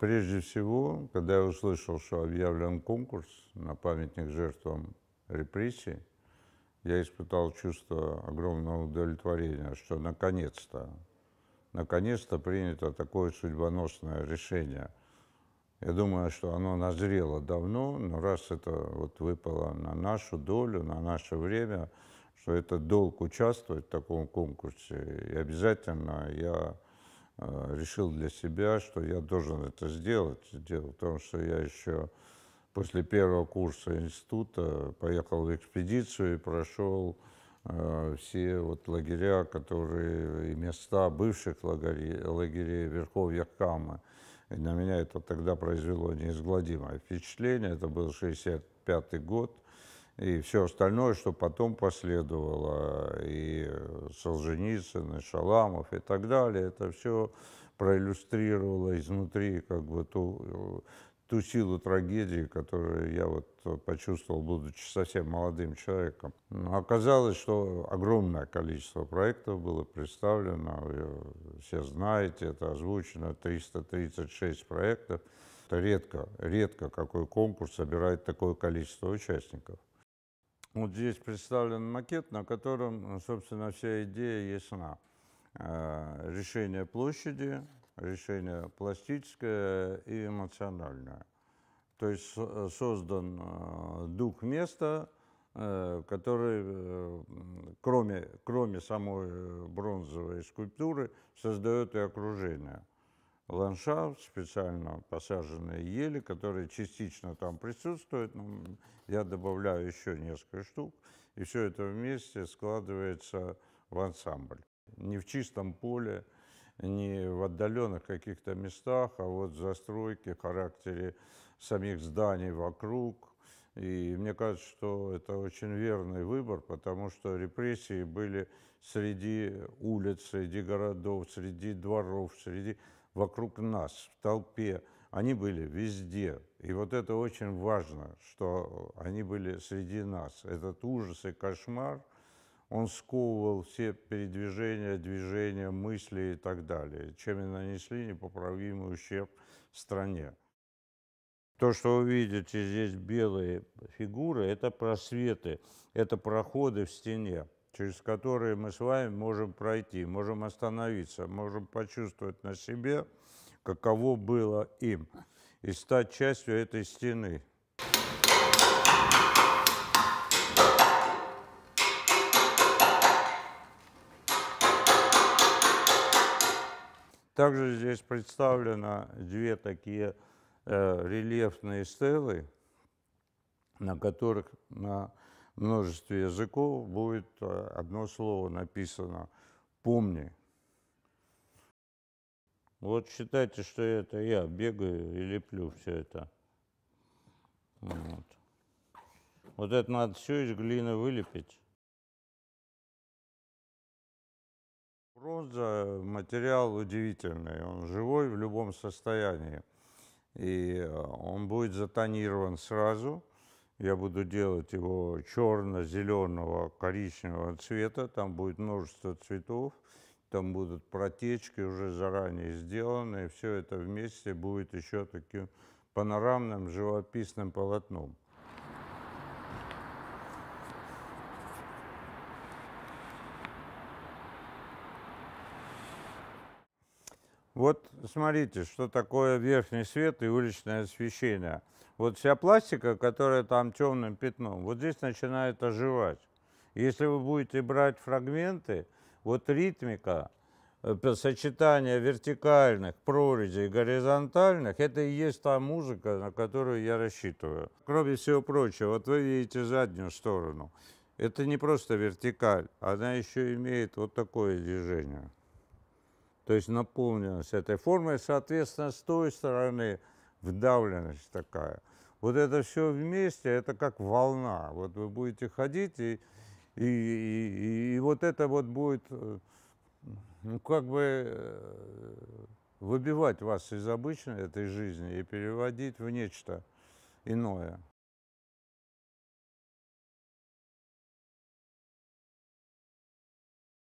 Прежде всего, когда я услышал, что объявлен конкурс на памятник жертвам репрессий, я испытал чувство огромного удовлетворения, что наконец-то, наконец-то принято такое судьбоносное решение. Я думаю, что оно назрело давно, но раз это вот выпало на нашу долю, на наше время, что это долг участвовать в таком конкурсе, и обязательно я Э, решил для себя, что я должен это сделать. Дело в том, что я еще после первого курса института поехал в экспедицию и прошел э, все вот лагеря, которые и места бывших лагерей, лагерей Верховья Камы. И на меня это тогда произвело неизгладимое впечатление. Это был 65 год и все остальное, что потом последовало, и э, Солженицын, и Шаламов, и так далее, это все проиллюстрировало изнутри как бы ту, э, ту силу трагедии, которую я вот э, почувствовал, будучи совсем молодым человеком. Но ну, оказалось, что огромное количество проектов было представлено, все знаете, это озвучено, 336 проектов. Это редко, редко какой конкурс собирает такое количество участников. Вот здесь представлен макет, на котором, э, собственно, вся идея ясна. Э, решение площади, решение пластическое и эмоциональное. То есть э, создан дух места, который, кроме, кроме самой бронзовой скульптуры, создает и окружение ландшафт, специально посаженные ели, которые частично там присутствуют. Ну, я добавляю еще несколько штук, и все это вместе складывается в ансамбль. Не в чистом поле, не в отдаленных каких-то местах, а вот в застройке, характере самих зданий вокруг. И мне кажется, что это очень верный выбор, потому что репрессии были среди улиц, среди городов, среди дворов, среди вокруг нас, в толпе. Они были везде. И вот это очень важно, что они были среди нас. Этот ужас и кошмар, он сковывал все передвижения, движения, мысли и так далее, чем и нанесли непоправимый ущерб стране. То, что вы видите здесь белые фигуры, это просветы, это проходы в стене через которые мы с вами можем пройти, можем остановиться, можем почувствовать на себе, каково было им, и стать частью этой стены. Также здесь представлено две такие э, рельефные стелы, на которых на множестве языков будет э, одно слово написано «помни». Вот считайте, что это я бегаю и леплю все это. Вот. вот это надо все из глины вылепить. Бронза – материал удивительный, он живой в любом состоянии. И э, он будет затонирован сразу – я буду делать его черно-зеленого, коричневого цвета. Там будет множество цветов. Там будут протечки уже заранее сделанные, все это вместе будет еще таким панорамным живописным полотном. Вот смотрите, что такое верхний свет и уличное освещение. Вот вся пластика, которая там темным пятном, вот здесь начинает оживать. Если вы будете брать фрагменты, вот ритмика, э, сочетание вертикальных прорезей и горизонтальных, это и есть та музыка, на которую я рассчитываю. Кроме всего прочего, вот вы видите заднюю сторону. Это не просто вертикаль, она еще имеет вот такое движение то есть наполненность этой формой, соответственно, с той стороны вдавленность такая. Вот это все вместе, это как волна. Вот вы будете ходить, и, и, и, и вот это вот будет э, ну, как бы э, выбивать вас из обычной этой жизни и переводить в нечто иное.